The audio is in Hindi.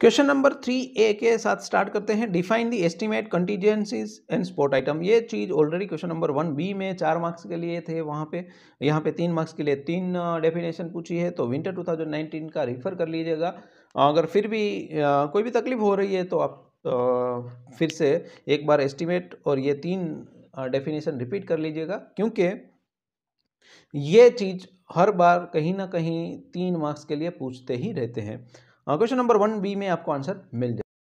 क्वेश्चन नंबर थ्री ए के साथ स्टार्ट करते हैं define the estimate contingencies and sport item ये चीज़ already question number one B में चार मार्क्स के लिए थे वहाँ पे यहाँ पे तीन मार्क्स के लिए तीन डेफिनेशन पूछी है तो विंटर 2019 का रिफर कर लीजिएगा अगर फिर भी कोई भी तकलीफ हो रही है तो आप फिर से एक बार एस्टिमेट और ये तीन डेफिनेशन रिपीट कर लीजिएगा क्योंकि ये चीज़ हर बार कहीं ना कहीं तीन मार्क्स के लिए पूछते ही रहते हैं क्वेश्चन नंबर वन बी में आपको आंसर मिल जाए